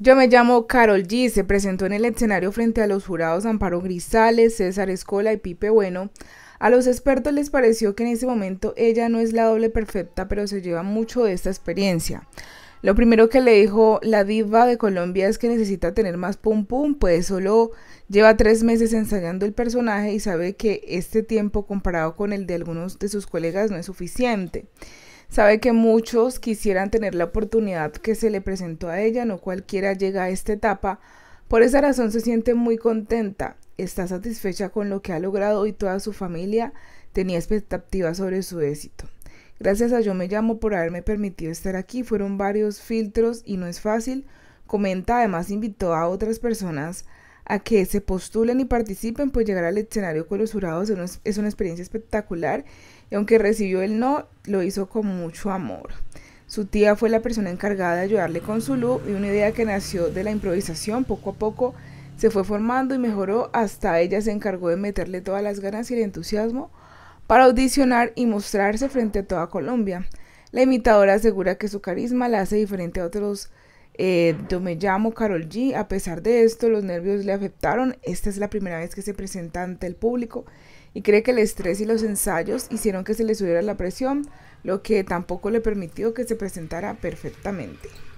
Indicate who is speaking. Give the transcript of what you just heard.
Speaker 1: Yo me llamo Carol G. Se presentó en el escenario frente a los jurados Amparo Grisales, César Escola y Pipe Bueno. A los expertos les pareció que en ese momento ella no es la doble perfecta, pero se lleva mucho de esta experiencia. Lo primero que le dijo la diva de Colombia es que necesita tener más pum pum, pues solo lleva tres meses ensayando el personaje y sabe que este tiempo comparado con el de algunos de sus colegas no es suficiente. Sabe que muchos quisieran tener la oportunidad que se le presentó a ella, no cualquiera llega a esta etapa. Por esa razón se siente muy contenta, está satisfecha con lo que ha logrado y toda su familia tenía expectativas sobre su éxito. Gracias a Yo Me Llamo por haberme permitido estar aquí, fueron varios filtros y no es fácil. Comenta, además invitó a otras personas a que se postulen y participen, pues llegar al escenario con los jurados es una experiencia espectacular y aunque recibió el no, lo hizo con mucho amor. Su tía fue la persona encargada de ayudarle con su look y una idea que nació de la improvisación poco a poco se fue formando y mejoró hasta ella se encargó de meterle todas las ganas y el entusiasmo para audicionar y mostrarse frente a toda Colombia. La imitadora asegura que su carisma la hace diferente a otros eh, yo me llamo Carol G. A pesar de esto, los nervios le afectaron. Esta es la primera vez que se presenta ante el público y cree que el estrés y los ensayos hicieron que se le subiera la presión, lo que tampoco le permitió que se presentara perfectamente.